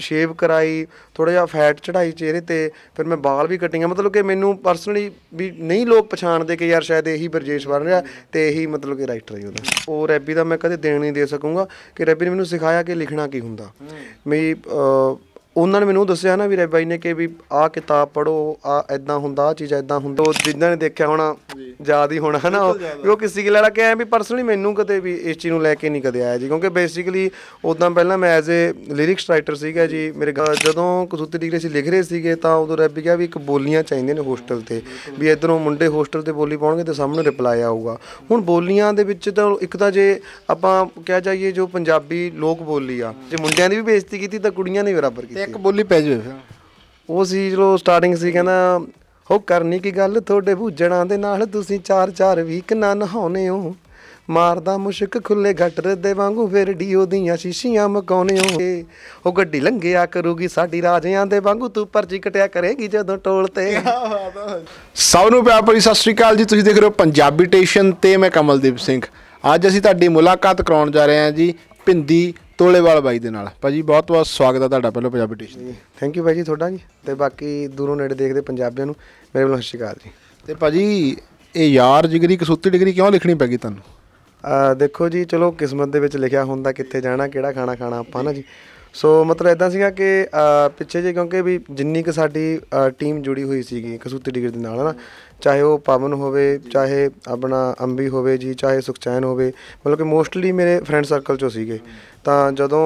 shave ਕਰਾਈ ਥੋੜਾ ਜਿਹਾ ਫੈਟ ਚੜਾਈ ਚਿਹਰੇ ਤੇ ਫਿਰ ਮੈਂ ਬਾਲ ਵੀ ਕਟਿੰਗ ਮਤਲਬ ਕਿ ਮੈਨੂੰ ਪਰਸਨਲੀ ਵੀ ਨਹੀਂ ਲੋਕ ਪਛਾਣਦੇ ਕਿ ਯਾਰ ਸ਼ਾਇਦ ਇਹੀ ਬਰਜੇਸ਼ ਬਣ ਰਿਹਾ ਤੇ ਇਹੀ ਮਤਲਬ ਕਿ ਰਾਈਟਰ ਹੈ ਉਹਦਾ ਉਹ ਰੈਬੀ ਦਾ ਮੈਂ ਕਦੇ ਦੇਣ ਨਹੀਂ ਦੇ ਸਕੂੰਗਾ ਕਿ ਰੈਬੀ ਨੇ ਮੈਨੂੰ ਸਿਖਾਇਆ ਕਿ ਲਿਖਣਾ ਕੀ ਹੁੰਦਾ ਮੇਰੀ ਉਹਨਾਂ ਨੇ ਮੈਨੂੰ ਦੱਸਿਆ ਨਾ ਵੀ ਰੈਬੀ ਨੇ ਕਿ ਵੀ ਆਹ ਕਿਤਾਬ ਪੜੋ ਆ ਐਦਾਂ ਹੁੰਦਾ ਆ ਚੀਜ਼ ਐਦਾਂ ਹੁੰਦਾ ਉਹ ਜਿੰਨਾਂ ਨੇ ਦੇਖਿਆ ਹੋਣਾ ਜ਼ਿਆਦਾ ਹੀ ਹੋਣਾ ਹਨਾ ਉਹ ਕਿਸੇ ਕਿਲੇ ਲੜਾ ਕੇ ਆਇਆ ਵੀ ਪਰਸਨਲੀ ਮੈਨੂੰ ਕਦੇ ਵੀ ਇਸ ਚੀਜ਼ ਨੂੰ ਲੈ ਕੇ ਨਹੀਂ ਕਦੇ ਆਇਆ ਜੀ ਕਿਉਂਕਿ ਬੇਸਿਕਲੀ ਉਦੋਂ ਪਹਿਲਾਂ ਮੈਂ ਐਜ਼ ਅ ਲਿਰਿਕਸ ਰਾਈਟਰ ਸੀਗਾ ਜੀ ਮੇਰੇ ਜਦੋਂ ਕਸੂਤੀ ਡਿਗਰੀ ਸੀ ਲਿਖ ਰਹੇ ਸੀਗੇ ਤਾਂ ਉਦੋਂ ਰੱਬ ਕਿਹਾ ਵੀ ਇੱਕ ਬੋਲੀਆਂ ਚਾਹੀਦੀਆਂ ਨੇ ਹੋਸਟਲ ਤੇ ਵੀ ਇਧਰੋਂ ਮੁੰਡੇ ਹੋਸਟਲ ਤੇ ਬੋਲੀ ਪਾਉਣਗੇ ਤੇ ਸਾਹਮਣੇ ਰਿਪਲਾਈ ਆਊਗਾ ਹੁਣ ਬੋਲੀਆਂ ਦੇ ਵਿੱਚ ਤਾਂ ਇੱਕ ਤਾਂ ਜੇ ਆਪਾਂ ਕਹਿ ਜਾਈਏ ਜੋ ਪੰਜਾਬੀ ਲੋਕ ਬੋਲੀ ਆ ਜੇ ਮੁੰਡਿਆਂ ਦੀ ਵੀ ਬੇਇੱਜ਼ਤੀ ਕੀਤੀ ਤਾਂ ਕੁੜੀਆਂ ਨੇ ਬਰਾਬਰ ਕੀਤੀ ਤੇ ਇੱਕ ਬੋਲੀ ਪੈ ਜਵੇ ਫਿਰ ਉਹ ਸੀ ਜਦੋਂ ਸਟਾਰਟਿੰਗ ਸੀ ਕਹਿੰਦਾ ਉਹ ਕਰਨੀ ਕੀ ਗੱਲ ਤੁਹਾਡੇ ਭੂਜਣਾ ਦੇ ਨਾਲ ਤੁਸੀਂ ਚਾਰ ਚਾਰ ਵੀਕ ਨਾ ਨਹਾਉਨੇ ਹੋ ਮਾਰਦਾ ਮੁਸ਼ਕ ਖੁੱਲੇ ਘਟਰ ਦੇ ਵਾਂਗੂ ਫਿਰ ਡੀਓ ਦੀਆਂ ਸ਼ੀਸ਼ੀਆਂ ਮਕਾਉਨੇ ਹੋ ਉਹ ਗੱਡੀ ਲੰਘਿਆ ਕਰੂਗੀ ਸਾਡੀ ਰਾਜਿਆਂ ਦੇ ਵਾਂਗੂ ਤੂੰ ਪਰਚੀ ਕਟਿਆ ਕਰੇਗੀ ਜਦੋਂ ਟੋਲ ਤੇ ਸਭ ਨੂੰ ਪਿਆਰ ਭਰੀ ਸਤਿ ਸ਼੍ਰੀ ਅਕਾਲ ਜੀ ਤੁਸੀਂ ਦੇਖ ਰਹੇ ਹੋ ਪੰਜਾਬੀ ਟੇਸ਼ਨ ਤੇ ਮੈਂ ਕਮਲਦੀਪ ਸਿੰਘ ਅੱਜ ਅਸੀਂ ਤੁਹਾਡੀ ਮੁਲਾਕਾਤ ਕਰਾਉਣ ਜਾ ਰਹੇ ਹਾਂ ਜੀ ਪਿੰਦੀ ਤੋਲੇਵਾਲ ਬਾਈ ਦੇ ਨਾਲ ਭਾਜੀ ਬਹੁਤ ਬਹੁਤ ਸਵਾਗਤ ਹੈ ਤੁਹਾਡਾ ਪਹਿਲਾਂ ਪੰਜਾਬੀ ਟੀਸ਼ਨ ਥੈਂਕ ਯੂ ਭਾਜੀ ਤੁਹਾਡਾ ਜੀ ਤੇ ਬਾਕੀ ਦੂਰੋਂ ਨੇੜੇ ਦੇਖਦੇ ਪੰਜਾਬੀਆਂ ਨੂੰ ਮੇਰੇ ਵੱਲੋਂ ਸਤਿ ਸ਼੍ਰੀ ਅਕਾਲ ਜੀ ਤੇ ਭਾਜੀ ਇਹ ਯਾਰ ਜਿਗਰੀ ਕਸੂਤੀ ਡਿਗਰੀ ਕਿਉਂ ਲਿਖਣੀ ਪੈ ਗਈ ਤੁਹਾਨੂੰ ਦੇਖੋ ਜੀ ਚਲੋ ਕਿਸਮਤ ਦੇ ਵਿੱਚ ਲਿਖਿਆ ਹੁੰਦਾ ਕਿੱਥੇ ਜਾਣਾ ਕਿਹੜਾ ਖਾਣਾ ਖਾਣਾ ਆਪਾਂ ਨਾ ਜੀ ਸੋ ਮਤਲਬ ਇਦਾਂ ਸੀਗਾ ਕਿ ਪਿੱਛੇ ਜੇ ਕਿਉਂਕਿ ਵੀ ਜਿੰਨੀ ਕਿ ਸਾਡੀ ਟੀਮ ਜੁੜੀ ਹੋਈ ਸੀਗੀ ਕਸੂਤੀ ਡਿਗਰੀ ਦੇ ਨਾਲ ਹਨਾ ਚਾਹੇ ਉਹ ਪਵਨ ਹੋਵੇ ਚਾਹੇ ਆਪਣਾ ਅੰਬੀ ਹੋਵੇ ਜੀ ਚਾਹੇ ਸੁਖਚੈਨ ਹੋਵੇ ਮਤਲਬ ਕਿ ਮੋਸਟਲੀ ਮੇਰੇ ਫਰੈਂਡ ਸਰਕਲ ਚੋਂ ਸੀਗੇ ਤਾਂ ਜਦੋਂ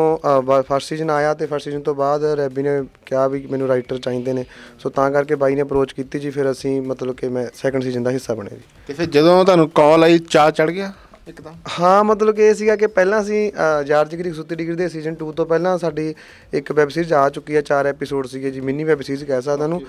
ਫਰਸਟ ਸੀਜ਼ਨ ਆਇਆ ਤੇ ਫਰਸਟ ਸੀਜ਼ਨ ਤੋਂ ਬਾਅਦ ਰੈਬੀ ਨੇ ਕਿਹਾ ਵੀ ਮੈਨੂੰ ਰਾਈਟਰ ਚਾਹੀਦੇ ਨੇ ਸੋ ਤਾਂ ਕਰਕੇ ਬਾਈ ਨੇ ਅਪਰੋਚ ਕੀਤੀ ਜੀ ਫਿਰ ਅਸੀਂ ਮਤਲਬ ਕਿ ਮੈਂ ਸੈਕੰਡ ਸੀਜ਼ਨ ਦਾ ਹਿੱਸਾ ਬਣੇ ਜੀ ਤੇ ਫਿਰ ਜਦੋਂ ਤੁਹਾਨੂੰ ਕਾਲ ਆਈ ਚਾਹ ਚੜ ਗਿਆ ਇੱਕਦਮ ਹਾਂ ਮਤਲਬ ਕਿ ਇਹ ਸੀਗਾ ਕਿ ਪਹਿਲਾਂ ਅਸੀਂ ਯਾਰ ਜਿਗਰੀ ਸੁੱਤੀ ਡਿਗਰੀ ਦੇ ਸੀਜ਼ਨ 2 ਤੋਂ ਪਹਿਲਾਂ ਸਾਡੀ ਇੱਕ ਵੈਬ ਸੀਰੀਜ਼ ਆ ਚੁੱਕੀ ਹੈ ਚਾਰ ਐਪੀਸੋਡ ਸੀਗੇ ਜੀ ਮਿੰਨੀ ਵੈਬ ਸੀਰੀਜ਼ ਕਹਿ ਸਕਦਾ ਨੂੰ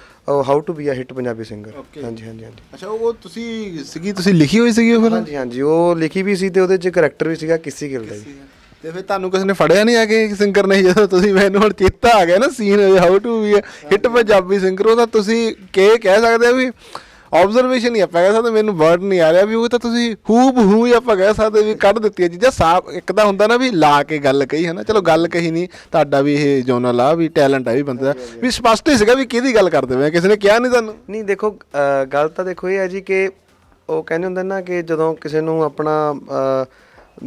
how to be a hit Punjabi singer ਹਾਂਜੀ ਹਾਂਜੀ ਹਾਂਜੀ ਅੱਛਾ ਉਹ ਤੁਸੀਂ ਸੀਗੀ ਤੁਸੀਂ ਲਿਖੀ ਹੋਈ ਸੀਗੀ ਉਹ ਫਿਰ ਹਾਂਜੀ ਹਾਂਜੀ ਉਹ ਲਿਖੀ ਵੀ ਸੀ ਤੇ ਉਹਦੇ 'ਚ ਕੈਰੈਕਟਰ ਵੀ ਸੀਗਾ ਕਿਸੇ ਗਿਲ ਦਾ ਜੀ ਤੇ ਫਿਰ ਤੁਹਾਨੂੰ ਕਿਸੇ ਨੇ ਫੜਿਆ ਨਹੀਂ ਆ ਕੇ ਸਿੰਗਰ ਨਹੀਂ ਜਦੋਂ ਤੁਸੀਂ ਮੈਨੂੰ ਹੁਣ ਚੇਤਾ ਆ ਗਿਆ ਨਾ scene how to be a hit Punjabi singer ਉਹਦਾ ਤੁਸੀਂ ਕੀ ਕਹਿ ਸਕਦੇ ਹੋ ਵੀ ਆਬਜ਼ਰਵੇਸ਼ਨ ਹੀ ਆਪਾਂ ਕਹਿ ਸਕਦੇ ਮੈਨੂੰ ਵਰਡ ਨਹੀਂ ਆ ਰਿਹਾ ਵੀ ਉਹ ਤਾਂ ਤੁਸੀਂ ਹੂਬ ਹੂ ਆਪਾਂ ਕਹਿ ਸਕਦੇ ਵੀ ਕੱਢ ਦਿੱਤੀ ਹੈ ਚੀਜ਼ਾਂ ਸਾਫ ਇੱਕ ਤਾਂ ਹੁੰਦਾ ਨਾ ਵੀ ਲਾ ਕੇ ਗੱਲ ਕਹੀ ਹੈ ਨਾ ਚਲੋ ਗੱਲ ਕਹੀ ਨਹੀਂ ਤੁਹਾਡਾ ਵੀ ਇਹ ਜੋਨਲ ਆ ਵੀ ਟੈਲੈਂਟ ਆ ਵੀ ਬੰਦੇ ਦਾ ਵੀ ਸਪਸ਼ਟ ਹੀ ਸੀਗਾ ਵੀ ਕਿਹਦੀ ਗੱਲ ਕਰਦੇ ਮੈਂ ਕਿਸੇ ਨੇ ਕਿਹਾ ਨਹੀਂ ਤੁਹਾਨੂੰ ਨਹੀਂ ਦੇਖੋ ਗੱਲ ਤਾਂ ਦੇਖੋ ਇਹ ਹੈ ਜੀ ਕਿ ਉਹ ਕਹਿੰਦੇ ਹੁੰਦੇ ਨਾ ਕਿ ਜਦੋਂ ਕਿਸੇ ਨੂੰ ਆਪਣਾ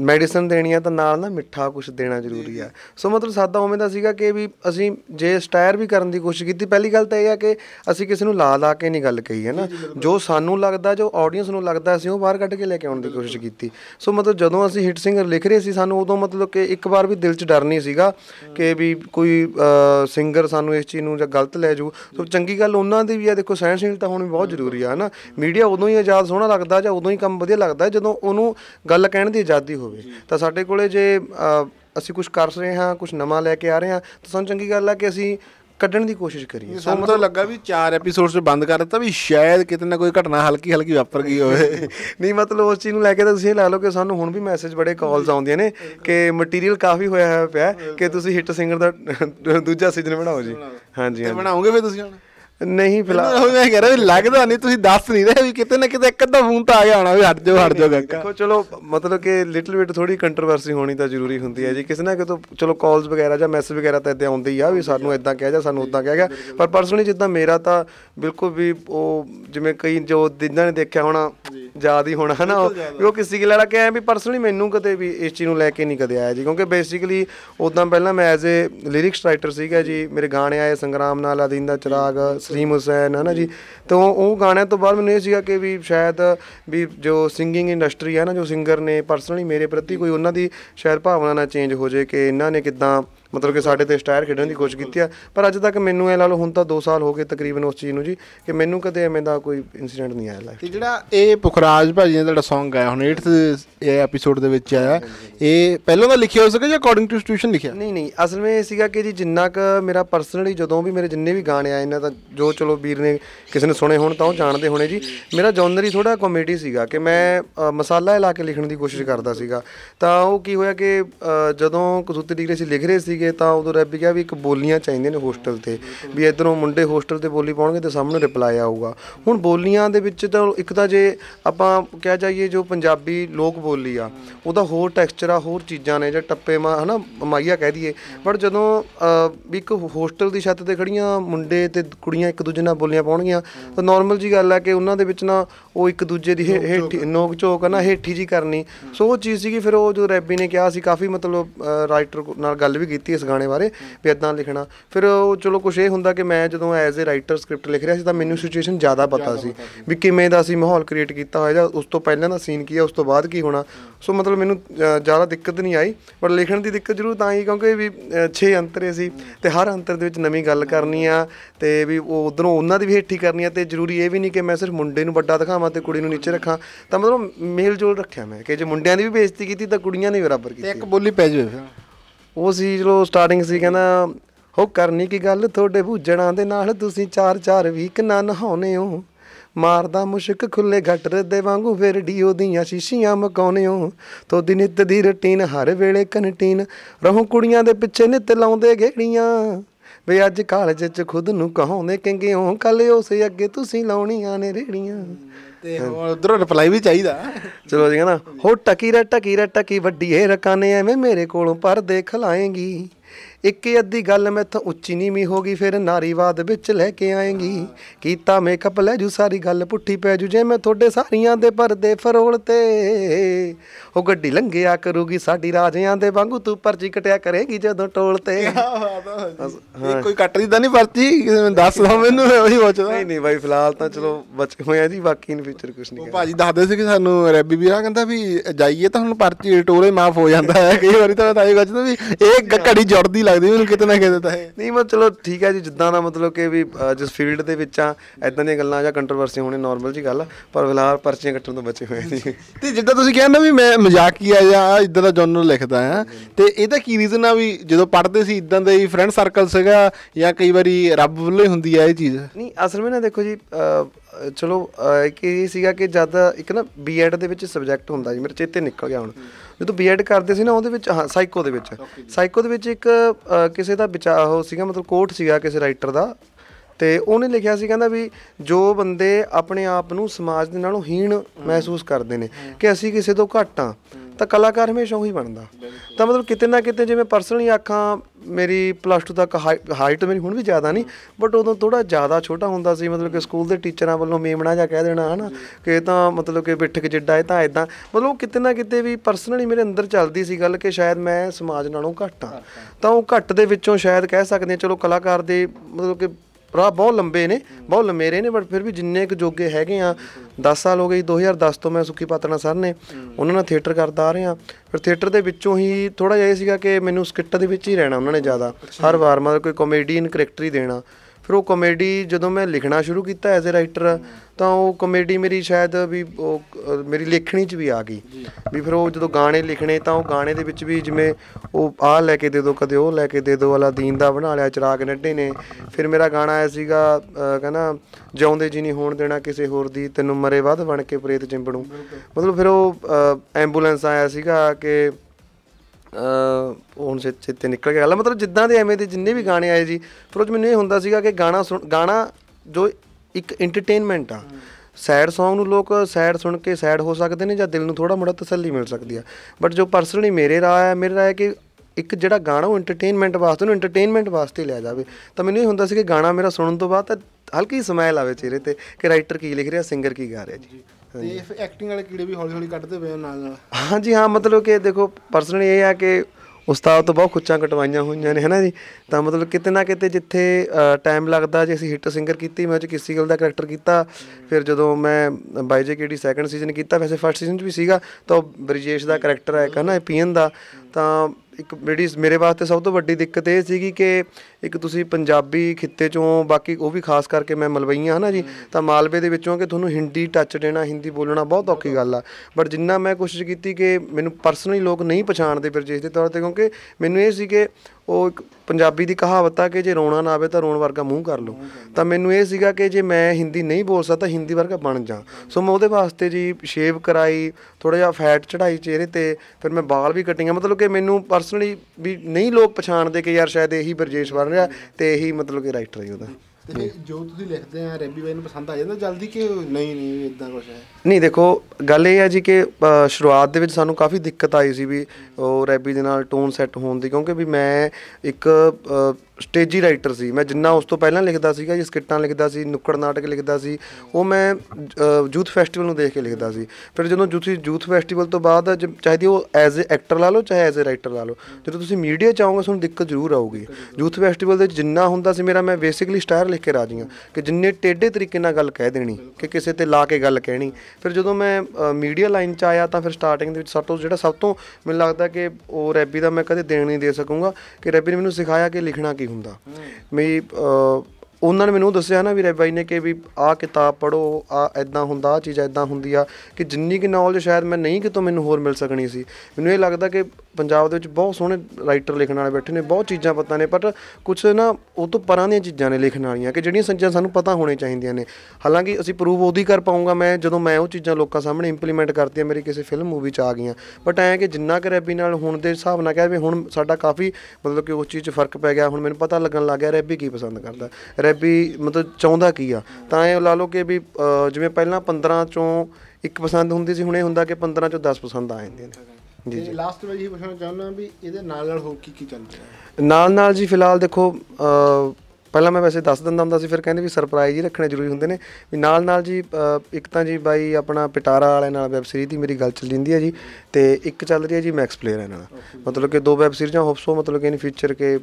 ਮੈਡੀਸਨ ਦੇਣੀ ਆ ਤਾਂ ਨਾਲ ਨਾ ਮਿੱਠਾ ਕੁਝ ਦੇਣਾ ਜ਼ਰੂਰੀ ਆ ਸੋ ਮਤਲਬ ਸਾਦਾ ਉਵੇਂ ਦਾ ਸੀਗਾ ਕਿ ਵੀ ਅਸੀਂ ਜੇ ਸਟਾਇਰ ਵੀ ਕਰਨ ਦੀ ਕੋਸ਼ਿਸ਼ ਕੀਤੀ ਪਹਿਲੀ ਗੱਲ ਤਾਂ ਇਹ ਆ ਕਿ ਅਸੀਂ ਕਿਸੇ ਨੂੰ ਲਾ ਲਾ ਕੇ ਨਹੀਂ ਗੱਲ ਕਹੀ ਹੈ ਨਾ ਜੋ ਸਾਨੂੰ ਲੱਗਦਾ ਜੋ ਆਡੀਅנס ਨੂੰ ਲੱਗਦਾ ਅਸੀਂ ਉਹ ਬਾਹਰ ਕੱਢ ਕੇ ਲੈ ਕੇ ਆਉਣ ਦੀ ਕੋਸ਼ਿਸ਼ ਕੀਤੀ ਸੋ ਮਤਲਬ ਜਦੋਂ ਅਸੀਂ ਹਿੱਟ ਸਿੰਗਰ ਲਿਖ ਰਹੇ ਸੀ ਸਾਨੂੰ ਉਦੋਂ ਮਤਲਬ ਕਿ ਇੱਕ ਵਾਰ ਵੀ ਦਿਲ 'ਚ ਡਰ ਨਹੀਂ ਸੀਗਾ ਕਿ ਵੀ ਕੋਈ ਸਿੰਗਰ ਸਾਨੂੰ ਇਸ ਚੀਜ਼ ਨੂੰ ਜਾਂ ਗਲਤ ਲੈ ਜਾਊ ਸੋ ਚੰਗੀ ਗੱਲ ਉਹਨਾਂ ਦੀ ਵੀ ਆ ਦੇਖੋ ਸਹਿਣਸ਼ੀਲਤਾ ਹੋਣੀ ਬਹੁਤ ਜ਼ਰੂਰੀ ਆ ਹਨਾ ਮੀਡੀਆ ਉਦੋਂ ਹੀ ਆਜ਼ਾਦ ਸੋਹਣਾ ਲੱਗਦਾ ਜਾਂ ਉਦੋਂ ਹੀ ਕੰਮ ਵਧੀਆ ਲੱਗਦਾ ਜਦੋਂ ਉਹਨੂੰ ਗੱਲ ਕਹਿਣ ਦੀ ਆਜ਼ਾਦੀ ਹੋਵੇ ਤਾਂ ਸਾਡੇ ਕੋਲੇ ਜੇ ਅਸੀਂ ਕੁਝ ਕਰ ਰਹੇ ਹਾਂ ਕੁਝ ਨਵਾਂ ਲੈ ਕੇ ਆ ਰਹੇ ਹਾਂ ਤਾਂ ਸਾਨੂੰ ਚੰਗੀ ਗੱਲ ਆ ਕਿ ਅਸੀਂ ਕੱਢਣ ਦੀ ਕੋਸ਼ਿਸ਼ ਕਰੀਏ ਸਾਨੂੰ ਤਾਂ ਲੱਗਾ ਵੀ ਚਾਰ ਐਪੀਸੋਡਸ ਵਿੱਚ ਬੰਦ ਕਰ ਦਿੱਤਾ ਵੀ ਸ਼ਾਇਦ ਕਿਤੇ ਨਾ ਕੋਈ ਘਟਨਾ ਹਲਕੀ ਹਲਕੀ ਵਾਪਰ ਗਈ ਹੋਵੇ ਨਹੀਂ ਮਤਲਬ ਉਸ ਚੀਜ਼ ਨੂੰ ਲੈ ਕੇ ਤਾਂ ਤੁਸੀਂ ਲਾ ਲਓ ਕਿ ਸਾਨੂੰ ਹੁਣ ਵੀ ਮੈਸੇਜ ਬੜੇ ਕਾਲਸ ਆਉਂਦੀਆਂ ਨੇ ਕਿ ਮਟੀਰੀਅਲ ਕਾਫੀ ਹੋਇਆ ਹੋਇਆ ਪਿਆ ਕਿ ਤੁਸੀਂ ਹਿੱਟ ਸਿੰਗਰ ਦਾ ਦੂਜਾ ਸੀਜ਼ਨ ਬਣਾਓ ਜੀ ਹਾਂਜੀ ਹਾਂ ਬਣਾਓਗੇ ਫਿਰ ਤੁਸੀਂ ਹੁਣ ਨਹੀਂ ਫਿਲਹਾਲ ਉਹ ਮੈਂ ਕਹਿ ਰਿਹਾ ਵੀ ਲੱਗਦਾ ਨਹੀਂ ਤੁਸੀਂ ਦੱਸ ਨਹੀਂ ਰਹੇ ਵੀ ਕਿਤੇ ਨਾ ਕਿਤੇ ਇੱਕ ਅੱਧਾ ਫੋਨ ਤਾਂ ਆ ਗਿਆ ਹੋਣਾ ਵੀ ਹਟ ਜਾਓ ਹਟ ਜਾਓ ਗੱਕਾ ਦੇਖੋ ਚਲੋ ਮਤਲਬ ਕਿ ਲਿਟਲ ਬਿਟ ਥੋੜੀ ਕੰਟਰੋਵਰਸੀ ਹੋਣੀ ਤਾਂ ਜ਼ਰੂਰੀ ਹੁੰਦੀ ਹੈ ਜੀ ਕਿਸੇ ਨਾ ਕਿਤੇ ਚਲੋ ਕਾਲਸ ਵਗੈਰਾ ਜਾਂ ਮੈਸੇਜ ਵਗੈਰਾ ਤਾਂ ਇਦਾਂ ਆਉਂਦੇ ਹੀ ਆ ਵੀ ਸਾਨੂੰ ਇਦਾਂ ਕਿਹਾ ਜਾਂ ਸਾਨੂੰ ਉਦਾਂ ਕਿਹਾ ਗਿਆ ਪਰ ਪਰਸਨਲੀ ਜਿੱਦਾਂ ਮੇਰਾ ਤਾਂ ਬਿਲਕੁਲ ਵੀ ਉਹ ਜਿਵੇਂ ਕਈ ਜੋ ਜਿੰਨਾਂ ਨੇ ਦੇਖਿਆ ਹੋਣਾ ਯਾਦ ਹੀ ਹੋਣਾ ਹਨਾ ਉਹ ਕਿਸੇ ਕੇ ਲੜਾ ਕੇ ਆਇਆ ਵੀ ਪਰਸਨਲੀ ਮੈਨੂੰ ਕਦੇ ਵੀ ਇਸ ਚੀਜ਼ ਨੂੰ ਲੈ ਕੇ ਨਹੀਂ ਕਦੇ ਆਇਆ ਜੀ ਕਿਉਂਕਿ ਬੇਸਿਕਲੀ ਉਦੋਂ ਪਹਿਲਾਂ ਮੈਂ ਐਜ਼ ਅ ਲਿਰਿਕਸ ਰਾਈਟਰ ਸੀਗਾ ਜੀ ਮੇਰੇ ਗਾਣੇ ਆਏ ਸੰਗਰਾਮ ਨਾਲ ਅਦੀਨ ਦਾ ਚਿਰਾਗ ਸਲੀਮ ਹੁਸੈਨ ਹਨਾ ਜੀ ਤੋਂ ਉਹ ਗਾਣਿਆਂ ਤੋਂ ਬਾਅਦ ਮੈਨੂੰ ਇਹ ਸੀਗਾ ਕਿ ਵੀ ਸ਼ਾਇਦ ਵੀ ਜੋ ਸਿੰਗਿੰਗ ਇੰਡਸਟਰੀ ਹੈ ਨਾ ਜੋ ਸਿੰਗਰ ਨੇ ਪਰਸਨਲੀ ਮੇਰੇ ਪ੍ਰਤੀ ਕੋਈ ਉਹਨਾਂ ਦੀ ਸ਼ਾਇਦ ਭਾਵਨਾ ਨਾ ਚੇਂਜ ਹੋ ਜੇ ਕਿ ਇਹਨਾਂ ਨੇ ਕਿਦਾਂ ਮਤਲਬ ਕਿ ਸਾਡੇ ਤੇ ਸਟਾਇਰ ਖੇਡਣ ਦੀ ਕੋਸ਼ਿਸ਼ ਕੀਤੀ ਆ ਪਰ ਅੱਜ ਤੱਕ ਮੈਨੂੰ ਇਹ ਲਾ ਲਓ ਹੁਣ ਤਾਂ 2 ਸਾਲ ਹੋ ਗਏ ਤਕਰੀਬਨ ਉਸ ਚੀਜ਼ ਨੂੰ ਜੀ ਕਿ ਮੈਨੂੰ ਕਦੇ ਐਵੇਂ ਦਾ ਕੋਈ ਇਨਸੀਡੈਂਟ ਨਹੀਂ ਆਇਆ ਲਾਈਫ ਤੇ ਜਿਹੜਾ ਇਹ ਪੁਖਰਾਜ ਭਾਜੀ ਦਾ ਜਿਹੜਾ Song ਆਇਆ ਹੁਣ 8th ਇਹ ਐਪੀਸੋਡ ਦੇ ਵਿੱਚ ਆਇਆ ਇਹ ਪਹਿਲਾਂ ਦਾ ਲਿਖਿਆ ਹੋ ਸਕਦਾ ਜਾਂ ਅਕੋਰਡਿੰਗ ਟੂ ਇੰਸਟੀਟਿਊਸ਼ਨ ਲਿਖਿਆ ਨਹੀਂ ਨਹੀਂ ਅਸਲ ਵਿੱਚ ਇਹ ਸੀਗਾ ਕਿ ਜੀ ਜਿੰਨਾ ਕ ਮੇਰਾ ਪਰਸਨਲੀ ਜਦੋਂ ਵੀ ਮੇਰੇ ਜਿੰਨੇ ਵੀ ਗਾਣੇ ਆਏ ਇਹਨਾਂ ਦਾ ਜੋ ਚਲੋ ਵੀਰ ਨੇ ਕਿਸੇ ਨੇ ਸੁਣੇ ਹੋਣ ਤਾਂ ਉਹ ਜਾਣਦੇ ਹੋਣੇ ਜੀ ਮੇਰਾ ਜੌਨਰ ਹੀ ਥੋੜਾ ਕਾਮੇਡੀ ਸੀਗਾ ਕਿ ਮੈਂ ਮਸਾਲਾ ਲਾ ਕੇ ਲਿਖਣ ਦੀ ਕੋਸ਼ਿਸ਼ ਕਰਦਾ ਸੀਗਾ ਤਾਂ ਉਹ ਕੀ ਹੋਇਆ ਕਿ ਜਦੋਂ ਕਸੂਤੀ ਡਿਗਰੀ ਸੀ ਲਿਖ ਰਹੇ ਸੀ ਸੀਗੇ ਤਾਂ ਉਦੋਂ ਰੈਬੀ ਕਿਹਾ ਵੀ ਇੱਕ ਬੋਲੀਆਂ ਚਾਹੀਦੀਆਂ ਨੇ ਹੋਸਟਲ ਤੇ ਵੀ ਇਧਰੋਂ ਮੁੰਡੇ ਹੋਸਟਲ ਤੇ ਬੋਲੀ ਪਾਉਣਗੇ ਤੇ ਸਾਹਮਣੇ ਰਿਪਲਾਈ ਆਊਗਾ ਹੁਣ ਬੋਲੀਆਂ ਦੇ ਵਿੱਚ ਤਾਂ ਇੱਕ ਤਾਂ ਜੇ ਆਪਾਂ ਕਹਿ ਜਾਈਏ ਜੋ ਪੰਜਾਬੀ ਲੋਕ ਬੋਲੀ ਆ ਉਹਦਾ ਹੋਰ ਟੈਕਸਚਰ ਆ ਹੋਰ ਚੀਜ਼ਾਂ ਨੇ ਜੇ ਟੱਪੇ ਮਾ ਹਨਾ ਮਾਈਆ ਕਹਿ ਦਈਏ ਪਰ ਜਦੋਂ ਵੀ ਇੱਕ ਹੋਸਟਲ ਦੀ ਛੱਤ ਤੇ ਖੜੀਆਂ ਮੁੰਡੇ ਤੇ ਕੁੜੀਆਂ ਇੱਕ ਦੂਜੇ ਨਾਲ ਬੋਲੀਆਂ ਪਾਉਣਗੀਆਂ ਤਾਂ ਨਾਰਮਲ ਜੀ ਗੱਲ ਆ ਕਿ ਉਹਨਾਂ ਦੇ ਵਿੱਚ ਨਾ ਉਹ ਇੱਕ ਦੂਜੇ ਦੀ ਹੇਠੀ ਨੋਕ ਝੋਕ ਨਾ ਹੇਠੀ ਜੀ ਕਰਨੀ ਸੋ ਉਹ ਚੀਜ਼ ਸੀਗੀ ਫਿਰ ਉਹ ਜੋ ਰੈਬੀ ਨੇ ਕਿਹਾ ਸੀ ਕਾਫੀ ਮਤਲਬ ਰਾਈਟਰ ਨਾਲ ਗੱਲ ਵੀ ਕੀਤੀ ਕੀਤੀ ਇਸ ਗਾਣੇ ਬਾਰੇ ਵੀ ਇਦਾਂ ਲਿਖਣਾ ਫਿਰ ਉਹ ਚਲੋ ਕੁਝ ਇਹ ਹੁੰਦਾ ਕਿ ਮੈਂ ਜਦੋਂ ਐਜ਼ ਅ ਰਾਈਟਰ ਸਕ੍ਰਿਪਟ ਲਿਖ ਰਿਹਾ ਸੀ ਤਾਂ ਮੈਨੂੰ ਸਿਚੁਏਸ਼ਨ ਜ਼ਿਆਦਾ ਪਤਾ ਸੀ ਵੀ ਕਿਵੇਂ ਦਾ ਸੀ ਮਾਹੌਲ ਕ੍ਰੀਏਟ ਕੀਤਾ ਹੋਇਆ ਜਾਂ ਉਸ ਤੋਂ ਪਹਿਲਾਂ ਦਾ ਸੀਨ ਕੀ ਹੈ ਉਸ ਤੋਂ ਬਾਅਦ ਕੀ ਹੋਣਾ ਸੋ ਮਤਲਬ ਮੈਨੂੰ ਜ਼ਿਆਦਾ ਦਿੱਕਤ ਨਹੀਂ ਆਈ ਪਰ ਲਿਖਣ ਦੀ ਦਿੱਕਤ ਜ਼ਰੂਰ ਤਾਂ ਹੀ ਕਿਉਂਕਿ ਵੀ 6 ਅੰਤਰੇ ਸੀ ਤੇ ਹਰ ਅੰਤਰ ਦੇ ਵਿੱਚ ਨਵੀਂ ਗੱਲ ਕਰਨੀ ਆ ਤੇ ਵੀ ਉਹ ਉਧਰੋਂ ਉਹਨਾਂ ਦੀ ਵੀ ਹੇਠੀ ਕਰਨੀ ਆ ਤੇ ਜ਼ਰੂਰੀ ਇਹ ਵੀ ਨਹੀਂ ਕਿ ਮੈਂ ਸਿਰਫ ਮੁੰਡੇ ਨੂੰ ਵੱਡਾ ਦਿਖਾਵਾਂ ਤੇ ਕੁੜੀ ਨੂੰ ਨੀਚੇ ਰੱਖਾਂ ਤਾਂ ਮਤਲਬ ਮੇਲ ਜੋਲ ਰੱਖਿਆ ਮੈਂ ਕਿ ਜੇ ਮੁੰਡਿਆਂ ਦੀ ਵੀ ਬੇਇੱਜ਼ਤੀ ਕੀਤੀ ਤਾਂ ਕੁੜੀਆਂ ਨੇ ਵੀ ਬਰਾਬਰ ਕੀਤੀ ਤੇ ਇੱਕ ਬੋਲੀ ਪੈ ਜਵੇ ਫਿਰ ਉਹ ਸੀ ਚਲੋ ਸਟਾਰਟਿੰਗ ਸੀ ਕਹਿੰਦਾ ਹੋ ਕਰਨੀ ਕੀ ਗੱਲ ਤੁਹਾਡੇ ਭੂਜਣਾ ਦੇ ਨਾਲ ਤੁਸੀਂ ਚਾਰ ਚਾਰ ਵੀਕ ਨਾ ਨਹਾਉਨੇ ਹੋ ਮਾਰਦਾ ਮੁਸ਼ਕ ਖੁੱਲੇ ਘਟਰ ਦੇ ਵਾਂਗੂ ਫਿਰ ਡੀਓ ਦੀਆਂ ਸ਼ੀਸ਼ੀਆਂ ਮਕਾਉਨੇ ਹੋ ਤੋਦੀ ਨਿਤ ਦੀ ਰੁਟੀਨ ਹਰ ਵੇਲੇ ਕੰਟੀਨ ਰਹੋ ਕੁੜੀਆਂ ਦੇ ਪਿੱਛੇ ਨਿਤ ਲਾਉਂਦੇ ਘੇੜੀਆਂ ਵੇ ਅੱਜ ਕਾਲਜ ਚ ਖੁਦ ਨੂੰ ਕਹਾਉਂਦੇ ਕਿੰਗਿਓ ਕੱਲ ਉਸ ਅੱਗੇ ਤੁਸੀਂ ਲਾਉਣੀਆਂ ਨੇ ਰੇੜੀਆਂ ਤੇ ਹੋਰ ਉਧਰੋਂ ਰਿਪਲਾਈ ਵੀ ਚਾਹੀਦਾ ਚਲੋ ਜੀ ਨਾ ਹੋ ਟਕੀ ਰ ਟਕੀ ਰ ਟਕੀ ਵੱਡੀ ਏ ਰਕਾਨੇ ਐਵੇਂ ਮੇਰੇ ਕੋਲੋਂ ਪਰ ਦੇਖ ਲਾਏਗੀ ਇੱਕ ਅੱਧੀ ਗੱਲ ਮੈਥੋਂ ਉੱਚੀ ਨੀਵੀਂ ਹੋ ਗਈ ਫਿਰ ਨਾਰੀਵਾਦ ਵਿੱਚ ਲੈ ਕੇ ਆਏਗੀ ਕੀਤਾ ਮੇਕਅਪ ਲੈ ਜੂ ਸਾਰੀ ਗੱਲ ਪੁੱਠੀ ਪੈ ਜੂ ਜੇ ਮੈਂ ਤੁਹਾਡੇ ਸਾਰੀਆਂ ਦੇ ਪਰਦੇ ਫਰੋਲ ਤੇ ਉਹ ਗੱਡੀ ਲੰਘਿਆ ਕਰੂਗੀ ਸਾਡੀ ਰਾਜਿਆਂ ਦੇ ਵਾਂਗੂ ਤੂੰ ਪਰਚੀ ਕਟਿਆ ਕਰੇਗੀ ਜਦੋਂ ਟੋਲ ਤੇ ਕੋਈ ਕੱਟ ਤਾਂ ਨਹੀਂ ਪਰਚੀ ਦੱਸ ਲਾ ਮੈਨੂੰ ਮੈਂ ਉਹੀ ਬਚਦਾ ਨਹੀਂ ਨਹੀਂ ਬਾਈ ਫਿਲਹਾਲ ਤਾਂ ਚਲੋ ਬਚ ਹੋਏ ਆ ਜੀ ਬਾਕੀ ਇਨ ਫਿਊਚਰ ਕੁਝ ਨਹੀਂ ਉਹ ਭਾਜੀ ਦੱਸਦੇ ਸੀ ਕਿ ਸਾਨੂੰ ਰੈਬੀ ਵੀਰਾ ਕਹਿੰਦਾ ਵੀ ਜਾਈਏ ਤਾਂ ਹੁਣ ਪਰਚੀ ਟੋਲੇ ਮਾਫ ਹੋ ਜਾਂਦਾ ਹੈ ਕਈ ਵਾਰੀ ਤਾਂ ਤਾਂ ਇਹ ਗੱਜਦਾ ਵੀ ਇਹ ਘੜੀ ਜੁੜਦੀ ਲੱਗਦੀ ਮੈਨੂੰ ਕਿਤੇ ਨਾ ਕਿਤੇ ਤਾਂ ਹੈ ਨਹੀਂ ਮੈਂ ਚਲੋ ਠੀਕ ਹੈ ਜੀ ਜਿੱਦਾਂ ਦਾ ਮਤਲਬ ਕਿ ਵੀ ਜਿਸ ਫੀਲਡ ਦੇ ਵਿੱਚ ਆ ਐਦਾਂ ਦੀਆਂ ਗੱਲਾਂ ਜਾਂ ਕੰਟਰੋਵਰਸੀ ਹੋਣੀ ਨਾਰਮਲ ਜੀ ਗੱਲ ਪਰ ਫਿਲਹਾਲ ਪਰਚੀਆਂ ਕੱਟਣ ਤੋਂ ਬਚੇ ਹੋਏ ਨਹੀਂ ਤੇ ਜਿੱਦਾਂ ਤੁਸੀਂ ਕਹਿੰਦੇ ਵੀ ਮੈਂ ਮਜ਼ਾਕ ਮਜ਼ਾਕੀਆ ਜਾਂ ਇਦਾਂ ਦਾ ਜਨਰਲ ਲਿਖਦਾ ਆ ਤੇ ਇਹਦਾ ਕੀ ਰੀਜ਼ਨ ਆ ਵੀ ਜਦੋਂ ਪੜ੍ਹਦੇ ਸੀ ਇਦਾਂ ਦੇ ਹੀ ਫਰੈਂਡ ਸਰਕਲ ਸੀਗਾ ਜਾਂ ਕਈ ਵਾਰੀ ਰੱਬ ਵੱਲੋਂ ਹੀ ਹੁੰਦੀ ਆ ਇਹ ਚੀਜ਼ ਨਹੀਂ ਅਸਲ ਵਿੱਚ ਨਾ ਦੇਖੋ ਜੀ ਚਲੋ ਕਿ ਇਹ ਸੀਗਾ ਕਿ ਜਦ ਇੱਕ ਨਾ ਬੀਐਡ ਦੇ ਵਿੱਚ ਸਬਜੈਕਟ ਹੁੰਦਾ ਜੀ ਮੇਰੇ ਚੇਤੇ ਨਿਕਲ ਗਿਆ ਹੁਣ ਜਦੋਂ ਬੀਐਡ ਕਰਦੇ ਸੀ ਨਾ ਉਹਦੇ ਵਿੱਚ ਹਾਂ ਸਾਈਕੋ ਦੇ ਵਿੱਚ ਸਾਈਕੋ ਦੇ ਵਿੱਚ ਇੱਕ ਕਿਸੇ ਦਾ ਵਿਚਾਰ ਉਹ ਸੀਗਾ ਮਤਲਬ ਕੋਟ ਸੀਗਾ ਕਿਸੇ ਰਾਈਟਰ ਦਾ ਤੇ ਉਹਨੇ ਲਿਖਿਆ ਸੀ ਕਹਿੰਦਾ ਵੀ ਜੋ ਬੰਦੇ ਆਪਣੇ ਆਪ ਨੂੰ ਸਮਾਜ ਦੇ ਨਾਲੋਂ ਹੀਣ ਮਹਿਸੂਸ ਕਰਦੇ ਨੇ ਕਿ ਅਸੀਂ ਕਿਸੇ ਤੋਂ ਘੱਟ ਆ ਤਾਂ ਕਲਾਕਾਰ ਹਮੇਸ਼ਾ ਉਹੀ ਬਣਦਾ ਤਾਂ ਮਤਲਬ ਕਿਤੇ ਨਾ ਕਿਤੇ ਜਿਵੇਂ ਪਰਸਨਲੀ ਆਖਾਂ ਮੇਰੀ ਪਲੱਸ 2 ਤੱਕ ਹਾਈਟ ਮੇਰੀ ਹੁਣ ਵੀ ਜ਼ਿਆਦਾ ਨਹੀਂ ਬਟ ਉਦੋਂ ਥੋੜਾ ਜ਼ਿਆਦਾ ਛੋਟਾ ਹੁੰਦਾ ਸੀ ਮਤਲਬ ਕਿ ਸਕੂਲ ਦੇ ਟੀਚਰਾਂ ਵੱਲੋਂ ਮੇਮਣਾ ਜਾਂ ਕਹਿ ਦੇਣਾ ਹਨਾ ਕਿ ਤਾਂ ਮਤਲਬ ਕਿ ਬਿੱਠਕ ਜਿੱਡਾ ਹੈ ਤਾਂ ਇਦਾਂ ਮਤਲਬ ਕਿਤੇ ਨਾ ਕਿਤੇ ਵੀ ਪਰਸਨਲੀ ਮੇਰੇ ਅੰਦਰ ਚੱਲਦੀ ਸੀ ਗੱਲ ਕਿ ਸ਼ਾਇਦ ਮੈਂ ਸਮਾਜ ਨਾਲੋਂ ਘੱਟ ਆ ਤਾਂ ਉਹ ਘੱਟ ਦੇ ਵਿੱਚੋਂ ਸ਼ਾਇਦ ਕਹਿ ਸਕਦੇ ਚਲੋ ਕਲਾਕਾਰ ਦੇ ਮਤਲਬ ਕਿ ਰਾਹ ਬਹੁਤ ਲੰਬੇ ਨੇ ਬਹੁਤ ਰਹੇ ਨੇ ਬਟ ਫਿਰ ਵੀ ਜਿੰਨੇ ਕੁ ਜੋਗੇ ਹੈਗੇ ਆ 10 ਸਾਲ ਹੋ ਗਏ 2010 ਤੋਂ ਮੈਂ ਸੁੱਕੀ ਪਾਤਣਾ ਸਰ ਨੇ ਉਹਨਾਂ ਨਾਲ ਥੀਏਟਰ ਕਰਦਾ ਆ ਰਿਹਾ ਫਿਰ ਥੀਏਟਰ ਦੇ ਵਿੱਚੋਂ ਹੀ ਥੋੜਾ ਜਿਹਾ ਇਹ ਸੀਗਾ ਕਿ ਮੈਨੂੰ ਸਕਿੱਟਾਂ ਦੇ ਵਿੱਚ ਹੀ ਰਹਿਣਾ ਉਹਨਾਂ ਨੇ ਜ਼ਿਆਦਾ ਹਰ ਵਾਰ ਮਤਲਬ ਕੋਈ ਕਾਮੇਡੀਅਨ ਕੈਰੈਕਟਰ ਹੀ ਦੇਣਾ ਫਿਰ ਉਹ ਕਾਮੇਡੀ ਜਦੋਂ ਮੈਂ ਲਿਖਣਾ ਸ਼ੁਰੂ ਕੀਤਾ ਐਜ਼ ਅ ਰਾਈਟਰ ਤਾਂ ਉਹ ਕਾਮੇਡੀ ਮੇਰੀ ਸ਼ਾਇਦ ਵੀ ਉਹ ਮੇਰੀ ਲੇਖਣੀ 'ਚ ਵੀ ਆ ਗਈ ਵੀ ਫਿਰ ਉਹ ਜਦੋਂ ਗਾਣੇ ਲਿਖਣੇ ਤਾਂ ਉਹ ਗਾਣੇ ਦੇ ਵਿੱਚ ਵੀ ਜਿਵੇਂ ਉਹ ਆ ਲੈ ਕੇ ਦੇ ਦੋ ਕਦੇ ਉਹ ਲੈ ਕੇ ਦੇ ਦੋ ਦੀਨ ਦਾ ਬਣਾ ਲਿਆ ਚਰਾਗ ਨੱਡੇ ਨੇ ਫਿਰ ਮੇਰਾ ਗਾਣਾ ਆਇਆ ਸੀਗਾ ਕਹਿੰਦਾ ਜਿਉਂਦੇ ਜੀ ਨਹੀਂ ਹੋਣ ਦੇਣਾ ਕਿਸੇ ਹੋਰ ਦੀ ਤੈਨੂੰ ਮਰੇ ਵੱਧ ਬਣ ਕੇ ਪ੍ਰੇਤ ਚਿੰਬੜੂ ਮਤਲਬ ਫਿਰ ਉਹ ਐਂਬੂਲੈਂਸ ਆਇਆ ਸੀਗਾ ਕਿ ਹੁਣ ਚੇਤੇ ਨਿਕਲ ਗਿਆ ਗੱਲ ਮਤਲਬ ਜਿੱਦਾਂ ਦੇ ਐਵੇਂ ਦੇ ਜਿੰਨੇ ਵੀ ਗਾਣੇ ਆਏ ਜੀ ਫਿਰ ਉਹ ਮੈਨੂੰ ਇਹ ਹੁੰਦਾ ਸੀਗਾ ਕਿ ਗਾਣਾ ਗਾਣਾ ਜੋ ਇੱਕ ਐਂਟਰਟੇਨਮੈਂਟ ਆ ਸੈਡ Song ਨੂੰ ਲੋਕ ਸੈਡ ਸੁਣ ਕੇ ਸੈਡ ਹੋ ਸਕਦੇ ਨੇ ਜਾਂ ਦਿਲ ਨੂੰ ਥੋੜਾ ਮੋੜਾ ਤਸੱਲੀ ਮਿਲ ਸਕਦੀ ਆ ਬਟ ਜੋ ਪਰਸਨਲੀ ਮੇਰੇ ਰਾਹ ਹੈ ਮੇਰੇ ਰਾਹ ਹੈ ਕਿ ਇੱਕ ਜਿਹੜਾ ਗਾਣਾ ਉਹ ਐਂਟਰਟੇਨਮੈਂਟ ਵਾਸਤੇ ਨੂੰ ਐਂਟਰਟੇਨਮੈਂਟ ਵਾਸਤੇ ਲਿਆ ਜਾਵੇ ਤਾਂ ਮੈਨੂੰ ਇਹ ਹੁੰਦਾ ਸੀ ਕਿ ਗਾਣਾ ਮੇਰਾ ਸੁਣਨ ਤੋਂ ਬਾਅਦ ਹਲਕੀ ਸਮਾਈਲ ਆਵੇ ਚਿਹਰੇ ਤੇ ਕਿ ਰਾਈਟਰ ਕੀ ਲਿਖ ਰਿਹਾ ਸਿੰਗਰ ਕੀ ਗਾ ਰਿਹਾ ਜੀ ਤੇ ਐਕਟਿੰਗ ਵਾਲੇ ਕੀੜੇ ਵੀ ਹੌਲੀ ਹੌਲੀ ਕੱਟਦੇ ਪਏ ਨਾਲ ਨਾਲ ਹਾਂਜੀ ਹਾਂ ਮਤਲਬ ਕਿ ਦੇਖੋ ਪਰਸਨਲੀ ਇਹ ਆ ਕਿ ਉਸਤਾਦ ਤੋਂ ਬਹੁਤ ਖੁੱਚਾਂ ਕਟਵਾਈਆਂ ਹੋਈਆਂ ਨੇ ਹਨਾ ਜੀ ਤਾਂ ਮਤਲਬ ਕਿਤੇ ਨਾ ਕਿਤੇ ਜਿੱਥੇ ਟਾਈਮ ਲੱਗਦਾ ਜੇ ਅਸੀਂ ਹਿੱਟ ਸਿੰਗਰ ਕੀਤੀ ਮੈਂ ਉਹ ਚ ਕਿਸੇ ਗੱਲ ਦਾ ਕੈਰੈਕਟਰ ਕੀਤਾ ਫਿਰ ਜਦੋਂ ਮੈਂ ਬਾਈਜੇ ਕੇਡੀ ਸੈਕੰਡ ਸੀਜ਼ਨ ਕੀਤਾ ਵੈਸੇ ਫਰਸਟ ਸੀਜ਼ਨ ਚ ਵੀ ਸੀਗਾ ਤਾਂ ਬ੍ਰਿਜੇਸ਼ ਦਾ ਕੈਰੈਕਟਰ ਹੈ ਇੱਕ ਹਨਾ ਪੀਐਨ ਦਾ ਤਾਂ ਇੱਕ ਮੇਰੀ ਮੇਰੇ ਵਾਸਤੇ ਸਭ ਤੋਂ ਵੱਡੀ ਦਿੱਕਤ ਇਹ ਸੀਗੀ ਕਿ ਇੱਕ ਤੁਸੀਂ ਪੰਜਾਬੀ ਖਿੱਤੇ ਚੋਂ ਬਾਕੀ ਉਹ ਵੀ ਖਾਸ ਕਰਕੇ ਮੈਂ ਮਲਵਈਆਂ ਹਨਾ ਜੀ ਤਾਂ ਮਾਲਵੇ ਦੇ ਵਿੱਚੋਂ ਕਿ ਤੁਹਾਨੂੰ ਹਿੰਦੀ ਟੱਚ ਦੇਣਾ ਹਿੰਦੀ ਬੋਲਣਾ ਬਹੁਤ ਔਖੀ ਗੱਲ ਆ ਬਟ ਜਿੰਨਾ ਮੈਂ ਕੋਸ਼ਿਸ਼ ਕੀਤੀ ਕਿ ਮੈਨੂੰ ਪਰਸਨਲੀ ਲੋਕ ਨਹੀਂ ਪਛਾਣਦੇ ਫਿਰ ਜਿਸ ਦੇ ਤੌਰ ਤੇ ਕਿਉਂਕਿ ਮੈਨੂੰ ਇਹ ਸੀ ਕਿ ਉਹ ਇੱਕ ਪੰਜਾਬੀ ਦੀ ਕਹਾਵਤ ਆ ਕਿ ਜੇ ਰੋਣਾ ਨਾ ਆਵੇ ਤਾਂ ਰੋਣ ਵਰਗਾ ਮੂੰਹ ਕਰ ਲਓ ਤਾਂ ਮੈਨੂੰ ਇਹ ਸੀਗਾ ਕਿ ਜੇ ਮੈਂ ਹਿੰਦੀ ਨਹੀਂ ਬੋਲ ਸਕਦਾ ਹਿੰਦੀ ਵਰਗਾ ਬਣ ਜਾ ਸੋ ਮੈਂ ਉਹਦੇ ਵਾਸਤੇ ਜੀ ਸ਼ੇਵ ਕਰਾਈ ਥੋੜਾ ਜਿਹਾ ਫੈਟ ਚੜਾਈ ਚਿਹਰੇ ਤੇ ਫਿਰ ਮੈਂ ਵਾਲ ਵੀ ਕਟਿੰਗ ਮਤਲਬ ਕਿ ਮੈਨੂੰ ਪਰਸਨਲੀ ਵੀ ਨਹੀਂ ਲੋਕ ਪਛਾਣਦੇ ਕਿ ਯਾਰ ਸ਼ਾਇਦ ਇਹੀ ਬਰਜੇਸ਼ ਬਣ ਰਿਹਾ ਤੇ ਇਹੀ ਮਤਲਬ ਕਿ ਰਾਈਟਰ ਹੈ ਉਹਦਾ ਜੋ ਤੁਸੀਂ ਲਿਖਦੇ ਆ ਰੈਬੀ ਬਾਈ ਨੂੰ ਪਸੰਦ ਆ ਜਾਂਦਾ ਜਲਦੀ ਕਿ ਨਹੀਂ ਨਹੀਂ ਇਦਾਂ ਕੁਝ ਹੈ ਨਹੀਂ ਦੇਖੋ ਗੱਲ ਇਹ ਹੈ ਜੀ ਕਿ ਸ਼ੁਰੂਆਤ ਦੇ ਵਿੱਚ ਸਾਨੂੰ ਕਾਫੀ ਦਿੱਕਤ ਆਈ ਸੀ ਵੀ ਉਹ ਰੈਬੀ ਦੇ ਨਾਲ ਟੋਨ ਸੈੱਟ ਹੋਣ ਦੀ ਕਿਉਂਕਿ ਵੀ ਮੈਂ ਇੱਕ ਸਟੇਜੀ ਰਾਈਟਰ ਸੀ ਮੈਂ ਜਿੰਨਾ ਉਸ ਤੋਂ ਪਹਿਲਾਂ ਲਿਖਦਾ ਸੀਗਾ ਜੀ ਸਕਿੱਟਾਂ ਲਿਖਦਾ ਸੀ ਨੁੱਕੜ ਨਾਟਕ ਲਿਖਦਾ ਸੀ ਉਹ ਮੈਂ ਯੂਥ ਫੈਸਟੀਵਲ ਨੂੰ ਦੇਖ ਕੇ ਲਿਖਦਾ ਸੀ ਫਿਰ ਜਦੋਂ ਤੁਸੀਂ ਯੂਥ ਫੈਸਟੀਵਲ ਤੋਂ ਬਾਅਦ ਚਾਹੀਦੀ ਉਹ ਐਜ਼ ਅ ਐਕਟਰ ਲਾ ਲਓ ਚਾਹੇ ਐਜ਼ ਅ ਰਾਈਟਰ ਲਾ ਲਓ ਜਦੋਂ ਤੁਸੀਂ ਮੀਡੀਆ ਚ ਆਓਗੇ ਤੁਹਾਨੂੰ ਦਿੱਕਤ ਜ਼ਰੂਰ ਆਊਗੀ ਯੂਥ ਫੈਸਟੀਵਲ ਦੇ ਜਿੰਨਾ ਹੁੰਦਾ ਸੀ ਮੇਰਾ ਮੈਂ ਬੇਸਿਕਲੀ ਸਟਾਰ ਲਿਖ ਕੇ ਰਾਜੀ ਹਾਂ ਕਿ ਜਿੰਨੇ ਟੇਡੇ ਤਰੀਕੇ ਨਾਲ ਗੱਲ ਕਹਿ ਦੇਣੀ ਕਿ ਕਿਸੇ ਤੇ ਲਾ ਕੇ ਗੱਲ ਕਹਿਣੀ ਫਿਰ ਜਦੋਂ ਮੈਂ ਮੀਡੀਆ ਲਾਈਨ ਚ ਆਇਆ ਤਾਂ ਫਿਰ ਸਟਾਰਟਿੰਗ ਦੇ ਵਿੱਚ ਸਭ ਤੋਂ ਜਿਹੜਾ ਸਭ ਤੋਂ ਮੈਨੂੰ ਲੱਗਦਾ ਕਿ ਉਹ ਰੈਬੀ ਦਾ ਮੈਂ ਕਦੇ ਦੇਣ ਨਹੀਂ ਦੇ ਸਕੂੰਗਾ ਕਿ ਰੈਬੀ ਨੇ ਮੈਨੂੰ ਸਿਖਾਇਆ ਕਿ ਲਿਖਣਾ ਕੀ ਹੁੰਦਾ ਮੇਰੀ ਉਹਨਾਂ ਨੇ ਮੈਨੂੰ ਦੱਸਿਆ ਨਾ ਵੀ ਬਾਈ ਨੇ ਕਿ ਵੀ ਆਹ ਕਿਤਾਬ ਪੜੋ ਆ ਐਦਾਂ ਹੁੰਦਾ ਆ ਚੀਜ਼ ਐਦਾਂ ਹੁੰਦੀ ਆ ਕਿ ਜਿੰਨੀ ਕਿ ਨੌਲੇਜ ਸ਼ਾਇਦ ਮੈਂ ਨਹੀਂ ਕਿਤੋਂ ਮੈਨੂੰ ਹੋਰ ਮਿਲ ਸਕਣੀ ਸੀ ਮੈਨੂੰ ਇਹ ਲੱਗਦਾ ਕਿ ਪੰਜਾਬ ਦੇ ਵਿੱਚ ਬਹੁਤ ਸੋਹਣੇ ਰਾਈਟਰ ਲਿਖਣ ਵਾਲੇ ਬੈਠੇ ਨੇ ਬਹੁਤ ਚੀਜ਼ਾਂ ਪਤਾ ਨੇ ਪਰ ਕੁਝ ਨਾ ਉਹ ਤੋਂ ਪਰਾਂ ਦੀਆਂ ਚੀਜ਼ਾਂ ਨੇ ਲਿਖਣ ਵਾਲੀਆਂ ਕਿ ਜਿਹੜੀਆਂ ਸੰਜਾਂ ਸਾਨੂੰ ਪਤਾ ਹੋਣੇ ਚਾਹੀਦੀਆਂ ਨੇ ਹਾਲਾਂਕਿ ਅਸੀਂ ਪ੍ਰੂਵ ਉਹਦੀ ਕਰ ਪਾਉਂਗਾ ਮੈਂ ਜਦੋਂ ਮੈਂ ਉਹ ਚੀਜ਼ਾਂ ਲੋਕਾਂ ਸਾਹਮਣੇ ਇੰਪਲੀਮੈਂਟ ਕਰਤੀਆਂ ਮੇਰੀ ਕਿਸੇ ਫਿਲਮ ਮੂਵੀ 'ਚ ਆ ਗਈਆਂ ਬਟ ਐ ਕਿ ਜਿੰਨਾ ਕਿ ਰੈਬੀ ਨਾਲ ਹੁਣ ਦੇ ਹਿਸਾਬ ਨਾਲ ਕਹੇ ਵੀ ਹੁਣ ਸਾਡਾ ਕਾਫੀ ਮਤਲਬ ਕਿ ਉਸ ਚੀਜ਼ 'ਚ ਫਰਕ ਪੈ ਗਿਆ ਹੁਣ ਮੈਨੂੰ ਪਤਾ ਲੱਗਣ ਲੱਗ ਗਿਆ ਰੈਬੀ ਕੀ ਪਸੰਦ ਕਰਦਾ ਰਿਹਾ ਵੀ ਮਤਲਬ ਚਾਹੁੰਦਾ ਕੀ ਆ ਤਾਂ ਇਹ ਲਾ ਲਓ ਕਿ ਵੀ ਜਿਵੇਂ ਪਹਿਲਾਂ 15 ਚੋਂ ਇੱਕ ਪਸੰਦ ਹੁੰਦੀ ਸੀ ਹੁਣ ਇਹ ਹੁੰਦਾ ਕਿ 15 ਚੋਂ 10 ਪਸੰਦ ਆ ਜਾਂਦੇ ਨੇ ਜੀ ਜੀ ਲਾਸਟ ਵਾਰ ਜੀ ਪੁੱਛਣਾ ਚਾਹੁੰਦਾ ਵੀ ਇਹਦੇ ਨਾਲ ਨਾਲ ਹੋਰ ਕੀ ਕੀ ਚੱਲ ਰਿਹਾ ਨਾਲ ਨਾਲ ਜੀ ਫਿਲਹਾਲ ਦੇਖੋ ਪਹਿਲਾਂ ਮੈਂ ਵੈਸੇ ਦੱਸ ਦਿੰਦਾ ਹੁੰਦਾ ਸੀ ਫਿਰ ਕਹਿੰਦੇ ਵੀ ਸਰਪ੍ਰਾਈਜ਼ ਹੀ ਰੱਖਣੇ ਜ਼ਰੂਰੀ ਹੁੰਦੇ ਨੇ ਵੀ ਨਾਲ ਨਾਲ ਜੀ ਇੱਕ ਤਾਂ ਜੀ ਬਾਈ ਆਪਣਾ ਪਟਾਰਾ ਵਾਲੇ ਨਾਲ ਵੈਬ ਸੀਰੀਜ਼ ਦੀ ਮੇਰੀ ਗੱਲ ਚੱਲ ਜਿੰਦੀ ਹੈ ਜੀ ਤੇ ਇੱਕ ਚੱਲ ਰਹੀ ਹੈ ਜੀ ਮੈਕਸ ਪਲੇਅਰ ਨਾਲ ਮਤਲਬ ਕਿ ਦੋ ਵੈਬ ਸੀਰੀਜ਼ਾਂ ਹੋਪਸੋ ਮਤਲਬ ਕਿ ਇਨ ਫਿਊਚਰ ਕੇ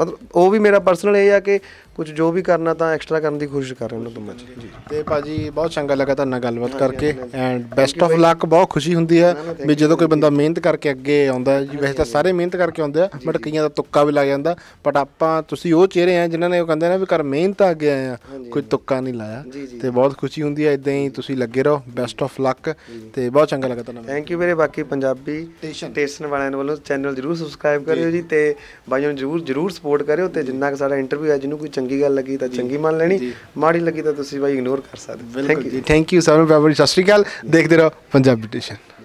ਮਤਲਬ ਉਹ ਵੀ ਮੇਰਾ ਪਰਸਨਲ ਇਹ ਆ ਕਿ ਕੁਝ ਜੋ ਵੀ ਕਰਨਾ ਤਾਂ ਐਕਸਟਰਾ ਕਰਨ ਦੀ ਕੋਸ਼ਿਸ਼ ਕਰ ਰਹੇ ਉਹਨਾਂ ਦੋਵਾਂ ਚ ਤੇ ਭਾਜੀ ਬਹੁਤ ਚੰਗਾ ਲੱਗਾ ਤੁਹਾਨੂੰ ਨਾਲ ਗੱਲਬਾਤ ਕਰਕੇ ਐਂਡ ਬੈਸਟ ਆਫ ਲੱਕ ਬਹੁਤ ਖੁਸ਼ੀ ਹੁੰਦੀ ਹੈ ਵੀ ਜਦੋਂ ਕੋਈ ਬੰਦਾ ਮਿਹਨਤ ਕਰਕੇ ਅੱਗੇ ਆਉਂਦਾ ਹੈ ਜੀ ਵੈਸੇ ਤਾਂ ਸਾਰੇ ਮਿਹਨਤ ਕਰਕੇ ਆਉਂਦੇ ਆ ਬਟ ਕਈਆਂ ਦਾ ਤੁੱਕਾ ਵੀ ਲੱਗ ਜਾਂਦਾ ਬਟ ਆਪਾਂ ਤੁਸੀਂ ਉਹ ਚਿਹਰੇ ਆ ਜਿਨ੍ਹਾਂ ਨੇ ਉਹ ਕਹਿੰਦੇ ਨੇ ਵੀ ਕਰ ਮਿਹਨਤ ਅੱਗੇ ਆਏ ਆ ਕੋਈ ਤੁੱਕਾ ਨਹੀਂ ਲਾਇਆ ਤੇ ਬਹੁਤ ਖੁਸ਼ੀ ਹੁੰਦੀ ਹੈ ਇਦਾਂ ਹੀ ਤੁਸੀਂ ਲੱਗੇ ਰਹੋ ਬੈਸਟ ਆਫ ਲੱਕ ਤੇ ਬਹੁਤ ਚੰਗਾ ਲੱਗਾ ਤੁਹਾਨੂੰ ਥੈਂਕ ਯੂ ਵੀਰੇ ਬਾਕੀ ਪੰਜਾਬੀ ਸਟੇਸ਼ਨ ਵਾਲਿਆਂ ਵੱਲੋਂ ਚੈਨਲ ਜਰੂਰ ਸਬਸਕ੍ਰਾਈਬ ਕਰਿਓ ਜੀ ਤੇ ਬਾਈਓ ਜਰੂਰ ਜਰੂਰ ਸਪੋਰਟ ਕਰਿਓ ਤੇ ਜਿੰਨਾ ਕਿ ਸਾਡਾ ਇੰਟਰਵਿਊ ਹੈ ਜਿਹਨੂੰ ਕੋਈ ਚੰਗੀ ਗੱਲ ਲੱਗੀ ਤਾਂ ਚੰਗੀ ਮੰਨ ਲੈਣੀ ਮਾੜੀ ਲੱਗੀ ਤਾਂ ਤੁਸੀਂ ਬਾਈ ਇਗਨੋਰ ਕਰ ਸਕਦੇ ਥੈਂਕ ਯੂ ਥੈਂਕ ਯੂ ਸਾਨੂੰ ਬਾਬਾ ਜੀ ਸਤਿ ਸ਼੍ਰੀ ਅਕਾਲ ਦੇਖਦੇ ਰਹੋ ਪੰਜਾਬੀ ਟੀਸ਼ਨ